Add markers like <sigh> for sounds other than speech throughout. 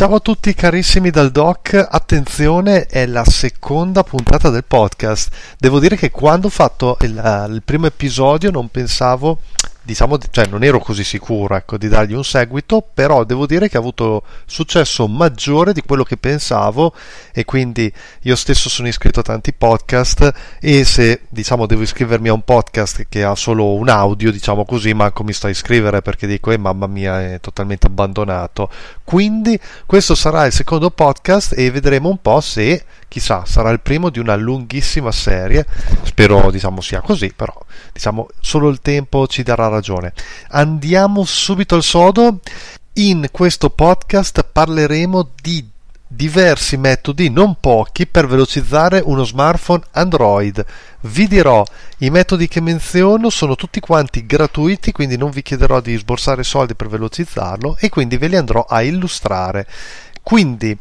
Ciao a tutti carissimi dal doc, attenzione è la seconda puntata del podcast. Devo dire che quando ho fatto il, eh, il primo episodio non pensavo diciamo, cioè, non ero così sicuro ecco, di dargli un seguito, però devo dire che ha avuto successo maggiore di quello che pensavo e quindi io stesso sono iscritto a tanti podcast e se diciamo, devo iscrivermi a un podcast che ha solo un audio, diciamo così, manco mi sto a iscrivere perché dico, eh, mamma mia, è totalmente abbandonato. Quindi questo sarà il secondo podcast e vedremo un po' se chissà, sarà il primo di una lunghissima serie, spero diciamo sia così, però diciamo solo il tempo ci darà ragione. Andiamo subito al sodo, in questo podcast parleremo di diversi metodi, non pochi, per velocizzare uno smartphone Android. Vi dirò, i metodi che menziono sono tutti quanti gratuiti, quindi non vi chiederò di sborsare soldi per velocizzarlo e quindi ve li andrò a illustrare. Quindi,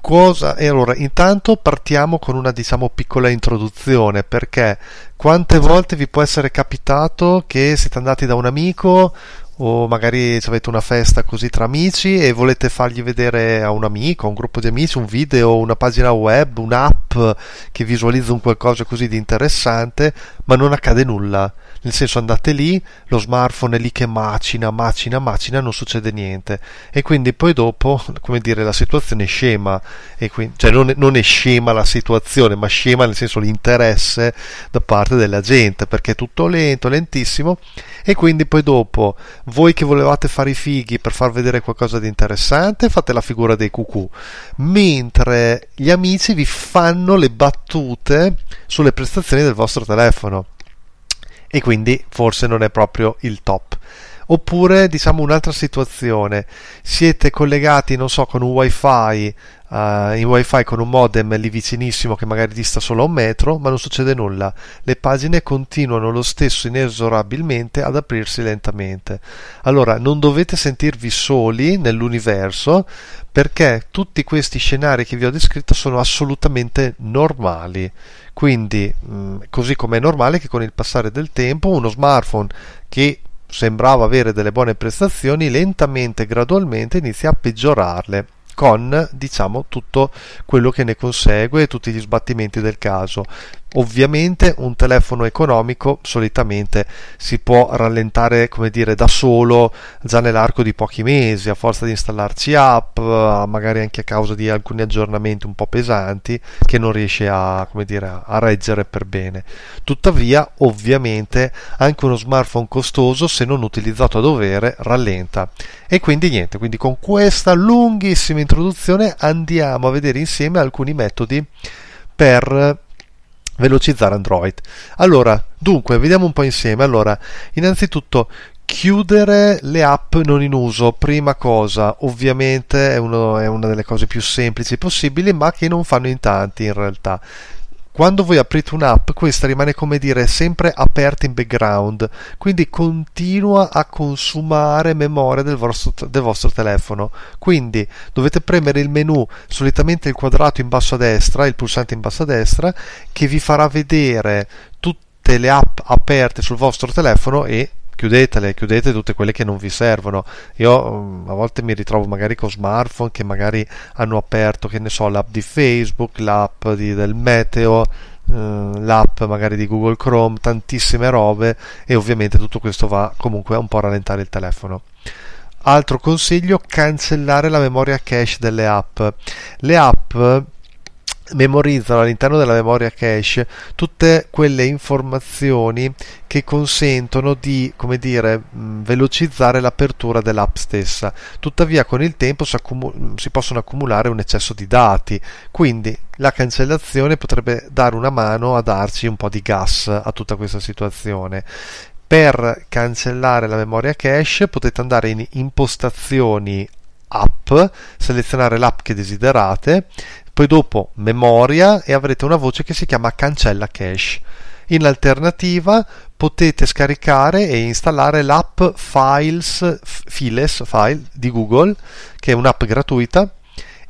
Cosa, e allora, intanto partiamo con una diciamo piccola introduzione perché quante volte vi può essere capitato che siete andati da un amico o magari avete una festa così tra amici e volete fargli vedere a un amico, a un gruppo di amici, un video, una pagina web, un'app che visualizza un qualcosa così di interessante, ma non accade nulla. Nel senso andate lì, lo smartphone è lì che macina, macina, macina, non succede niente. E quindi poi dopo, <laughs> come dire, la situazione è scema, quindi, cioè non è, non è scema la situazione, ma scema nel senso l'interesse da parte della gente, perché è tutto lento, lentissimo. E quindi poi dopo, voi che volevate fare i fighi per far vedere qualcosa di interessante, fate la figura dei cucù, mentre gli amici vi fanno le battute sulle prestazioni del vostro telefono e quindi forse non è proprio il top. Oppure diciamo un'altra situazione, siete collegati non so con un wifi uh, in wifi con un modem lì vicinissimo che magari dista solo a un metro, ma non succede nulla. Le pagine continuano lo stesso inesorabilmente ad aprirsi lentamente. Allora, non dovete sentirvi soli nell'universo perché tutti questi scenari che vi ho descritto sono assolutamente normali. Quindi, mh, mm, così come è normale che con il passare del tempo uno smartphone che sembrava avere delle buone prestazioni, lentamente gradualmente inizia a peggiorarle con diciamo tutto quello che ne consegue e tutti gli sbattimenti del caso Ovviamente un telefono economico solitamente si può rallentare come dire, da solo già nell'arco di pochi mesi a forza di installarci app, magari anche a causa di alcuni aggiornamenti un po' pesanti che non riesce a, dire, a reggere per bene. Tuttavia ovviamente anche uno smartphone costoso se non utilizzato a dovere rallenta. E quindi niente, quindi con questa lunghissima introduzione andiamo a vedere insieme alcuni metodi per velocizzare Android. Allora, dunque, vediamo un po' insieme. Allora, innanzitutto chiudere le app non in uso, prima cosa, ovviamente è, uno, è, una delle cose più semplici possibili, ma che non fanno in tanti in realtà. Quando voi aprite un'app, questa rimane come dire sempre aperta in background, quindi continua a consumare memoria del vostro, del vostro telefono. Quindi dovete premere il menu, solitamente il quadrato in basso a destra, il pulsante in basso a destra, che vi farà vedere tutte le app aperte sul vostro telefono e chiudetele, chiudete tutte quelle che non vi servono. Io mm, a volte mi ritrovo magari con smartphone che magari hanno aperto, che ne so, l'app di Facebook, l'app di, del meteo, eh, l'app magari di Google Chrome, tantissime robe e ovviamente tutto questo va comunque un po' a rallentare il telefono. Altro consiglio, cancellare la memoria cache delle app. Le app memorizzano all'interno della memoria cache tutte quelle informazioni che consentono di come dire, mm, velocizzare l'apertura dell'app stessa. Tuttavia con il tempo si, accumu- si possono accumulare un eccesso di dati, quindi la cancellazione potrebbe dare una mano a darci un po' di gas a tutta questa situazione. Per cancellare la memoria cache potete andare in impostazioni app, selezionare l'app che desiderate, poi dopo memoria e avrete una voce che si chiama cancella cache. In alternativa potete scaricare e installare l'app Files, Files file di Google, che è un'app gratuita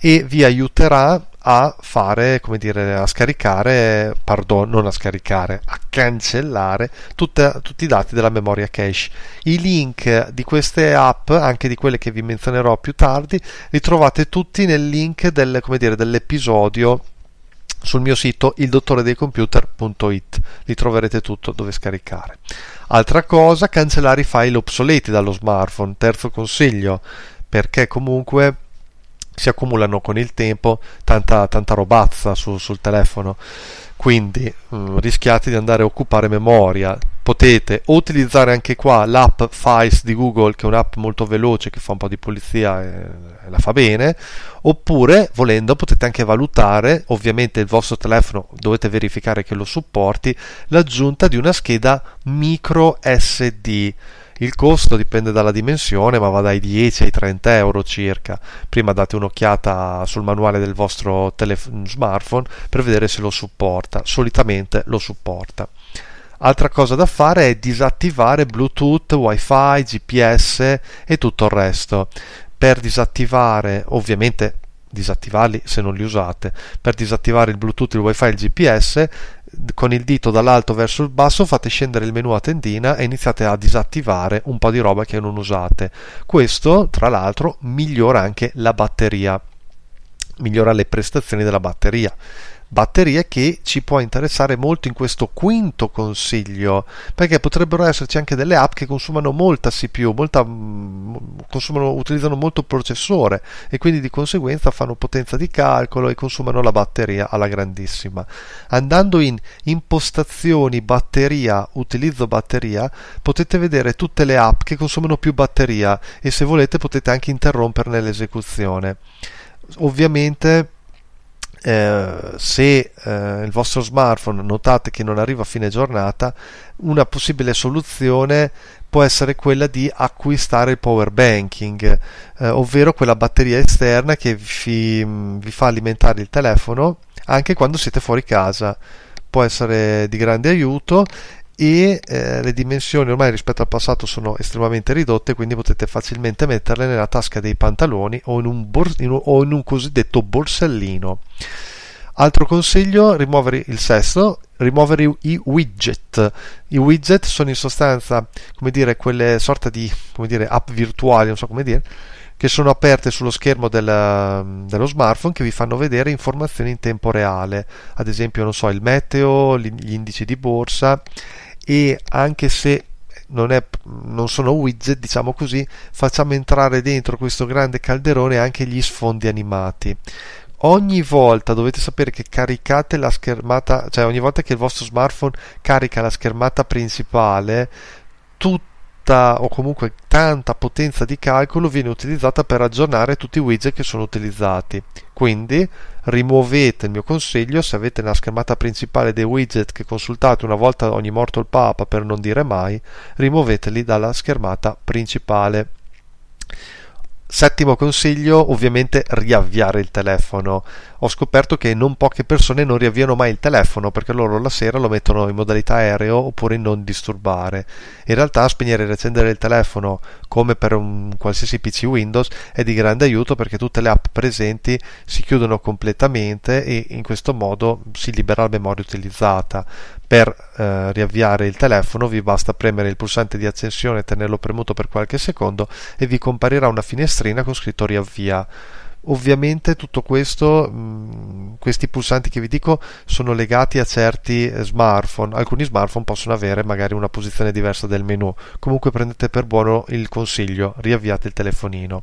e vi aiuterà a fare, come dire, a scaricare, pardon, non a scaricare, a cancellare tutta, tutti i dati della memoria cache. I link di queste app, anche di quelle che vi menzionerò più tardi, li trovate tutti nel link del, dire, dell'episodio sul mio sito ildottoredeiComputer.it li troverete tutto dove scaricare. Altra cosa, cancellare i file obsoleti dallo smartphone, terzo consiglio, perché comunque si accumulano con il tempo tanta, tanta robazza su, sul telefono quindi mh, mm, rischiate di andare a occupare memoria potete o utilizzare anche qua l'app Files di Google che è un'app molto veloce che fa un po' di pulizia e, e la fa bene oppure volendo potete anche valutare ovviamente il vostro telefono dovete verificare che lo supporti l'aggiunta di una scheda micro SD il costo dipende dalla dimensione, ma va dai 10 ai 30 euro circa. Prima date un'occhiata sul manuale del vostro telefo- smartphone per vedere se lo supporta. Solitamente lo supporta. Altra cosa da fare è disattivare Bluetooth, WiFi, GPS e tutto il resto. Per disattivare, ovviamente disattivarli se non li usate, per disattivare il Bluetooth, il WiFi e il GPS con il dito dall'alto verso il basso fate scendere il menu a tendina e iniziate a disattivare un po' di roba che non usate. Questo, tra l'altro, migliora anche la batteria, migliora le prestazioni della batteria batterie che ci può interessare molto in questo quinto consiglio, perché potrebbero esserci anche delle app che consumano molta CPU, molta, mm, consumano, utilizzano molto processore e quindi di conseguenza fanno potenza di calcolo e consumano la batteria alla grandissima. Andando in impostazioni batteria, utilizzo batteria, potete vedere tutte le app che consumano più batteria e se volete potete anche interromperne l'esecuzione. Ovviamente eh, se eh, il vostro smartphone notate che non arriva a fine giornata, una possibile soluzione può essere quella di acquistare il power banking, eh, ovvero quella batteria esterna che vi, mm, vi fa alimentare il telefono anche quando siete fuori casa. Può essere di grande aiuto e eh, le dimensioni ormai rispetto al passato sono estremamente ridotte, quindi potete facilmente metterle nella tasca dei pantaloni o in un, bors- in un, o in un cosiddetto borsellino. Altro consiglio, rimuovere il sesto, rimuovere i widget. I widget sono in sostanza, come dire, quelle sorta di dire, app virtuali, non so come dire, che sono aperte sullo schermo della, dello smartphone che vi fanno vedere informazioni in tempo reale, ad esempio, non so, il meteo, gli indici di borsa e anche se non, è, non, sono widget, diciamo così, facciamo entrare dentro questo grande calderone anche gli sfondi animati. Ogni volta dovete sapere che caricate la schermata, cioè ogni volta che il vostro smartphone carica la schermata principale, tutto tutta o comunque tanta potenza di calcolo viene utilizzata per aggiornare tutti i widget che sono utilizzati. Quindi rimuovete il mio consiglio se avete nella schermata principale dei widget che consultate una volta ogni morto il papa per non dire mai, rimuoveteli dalla schermata principale. Settimo consiglio, ovviamente riavviare il telefono ho scoperto che non poche persone non riavviano mai il telefono perché loro la sera lo mettono in modalità aereo oppure in non disturbare. In realtà spegnere e riaccendere il telefono come per un qualsiasi PC Windows è di grande aiuto perché tutte le app presenti si chiudono completamente e in questo modo si libera la memoria utilizzata. Per eh, riavviare il telefono vi basta premere il pulsante di accensione e tenerlo premuto per qualche secondo e vi comparirà una finestrina con scritto riavvia. Ovviamente tutto questo, mm, questi pulsanti che vi dico, sono legati a certi eh, smartphone. Alcuni smartphone possono avere magari una posizione diversa del menu. Comunque prendete per buono il consiglio, riavviate il telefonino.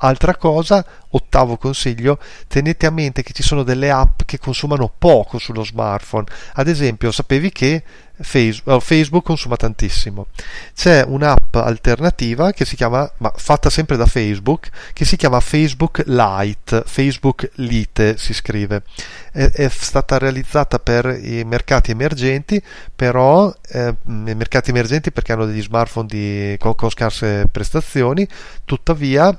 Altra cosa, ottavo consiglio, tenete a mente che ci sono delle app che consumano poco sullo smartphone. Ad esempio, sapevi che eh, Facebook consuma tantissimo. C'è un'app alternativa che si chiama, ma fatta sempre da Facebook, che si chiama Facebook Lite, Facebook Lite si scrive. È, è stata realizzata per i mercati emergenti, però eh, mercati emergenti perché hanno degli smartphone di, con, con scarse prestazioni, tuttavia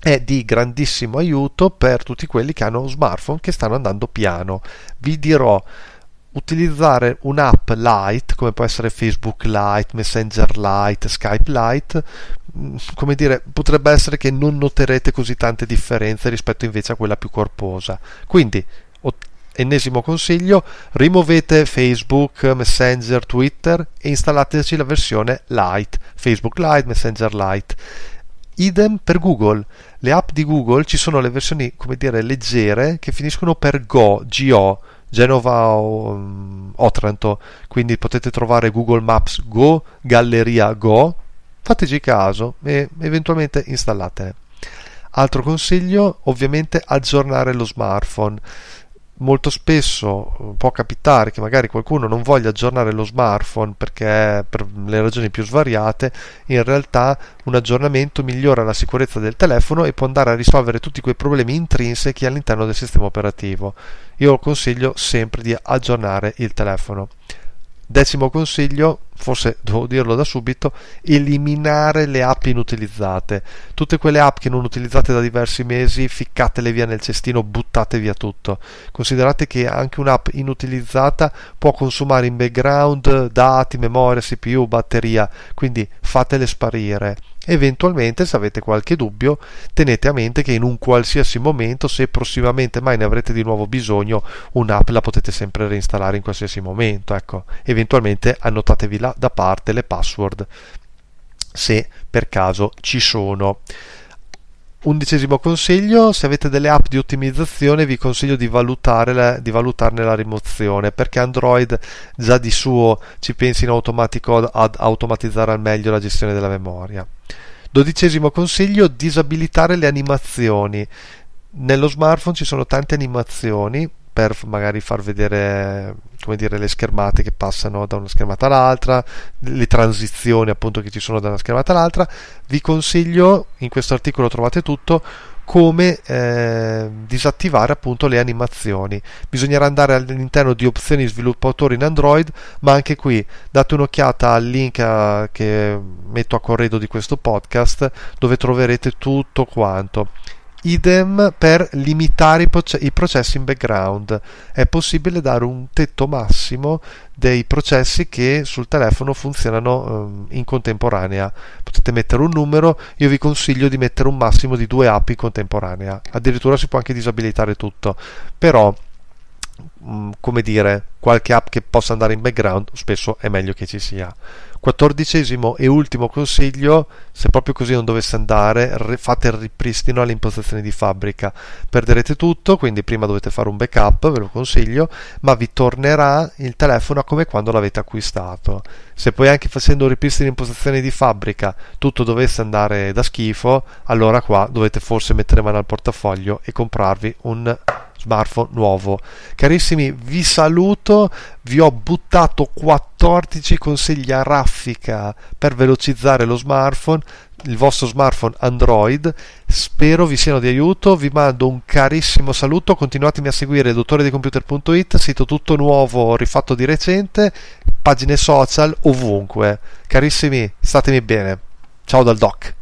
è di grandissimo aiuto per tutti quelli che hanno smartphone che stanno andando piano. Vi dirò utilizzare un'app light come può essere Facebook Lite, Messenger Lite, Skype Lite, mm, come dire, potrebbe essere che non noterete così tante differenze rispetto invece a quella più corposa. Quindi, ennesimo consiglio, rimuovete Facebook, Messenger, Twitter e installateci la versione Lite, Facebook Lite, Messenger Lite Idem per Google. Le app di Google ci sono le versioni, come dire, leggere che finiscono per Go, GO, Genova o um, Otranto. Quindi potete trovare Google Maps Go, Galleria Go. Fateci caso e eventualmente installatele. Altro consiglio, ovviamente aggiornare lo smartphone molto spesso eh, può capitare che magari qualcuno non voglia aggiornare lo smartphone perché per le ragioni più svariate in realtà un aggiornamento migliora la sicurezza del telefono e può andare a risolvere tutti quei problemi intrinsechi all'interno del sistema operativo. Io consiglio sempre di aggiornare il telefono. Decimo consiglio, forse devo dirlo da subito, eliminare le app inutilizzate. Tutte quelle app che non utilizzate da diversi mesi, ficcatele via nel cestino, buttate via tutto. Considerate che anche un'app inutilizzata può consumare in background dati, memoria, CPU, batteria, quindi fatele sparire. Eventualmente, se avete qualche dubbio, tenete a mente che in un qualsiasi momento, se prossimamente mai ne avrete di nuovo bisogno, un'app la potete sempre reinstallare in qualsiasi momento. Ecco. Eventualmente annotatevi là da parte le password se per caso ci sono. Undicesimo consiglio, se avete delle app di ottimizzazione vi consiglio di, valutare, di, valutarne la rimozione perché Android già di suo ci pensa in automatico ad automatizzare al meglio la gestione della memoria. Dodicesimo consiglio, disabilitare le animazioni. Nello smartphone ci sono tante animazioni per magari far vedere come dire, le schermate che passano da una schermata all'altra, le transizioni appunto che ci sono da una schermata all'altra. Vi consiglio, in questo articolo trovate tutto, come eh, disattivare appunto le animazioni. Bisognerà andare all'interno di opzioni sviluppatori in Android, ma anche qui date un'occhiata al link a, eh, che metto a corredo di questo podcast dove troverete tutto quanto. Idem per limitare i, processi in background. È possibile dare un tetto massimo dei processi che sul telefono funzionano ehm, in contemporanea. Potete mettere un numero, io vi consiglio di mettere un massimo di due app in contemporanea. Addirittura si può anche disabilitare tutto. Però Mm, come dire, qualche app che possa andare in background, spesso è meglio che ci sia. Quattordicesimo e ultimo consiglio, se proprio così non dovesse andare, fate il ripristino alle impostazioni di fabbrica. Perderete tutto, quindi prima dovete fare un backup, ve lo consiglio, ma vi tornerà il telefono come quando l'avete acquistato. Se poi anche facendo un ripristino impostazioni di fabbrica tutto dovesse andare da schifo, allora qua dovete forse mettere mano al portafoglio e comprarvi un smartphone nuovo. Carissimi, vi saluto, vi ho buttato 14 consigli a raffica per velocizzare lo smartphone, il vostro smartphone Android. Spero vi siano di aiuto, vi mando un carissimo saluto, continuatemi a seguire dottoredicomputer.it, sito tutto nuovo, rifatto di recente, pagine social ovunque. Carissimi, statemi bene. Ciao dal doc.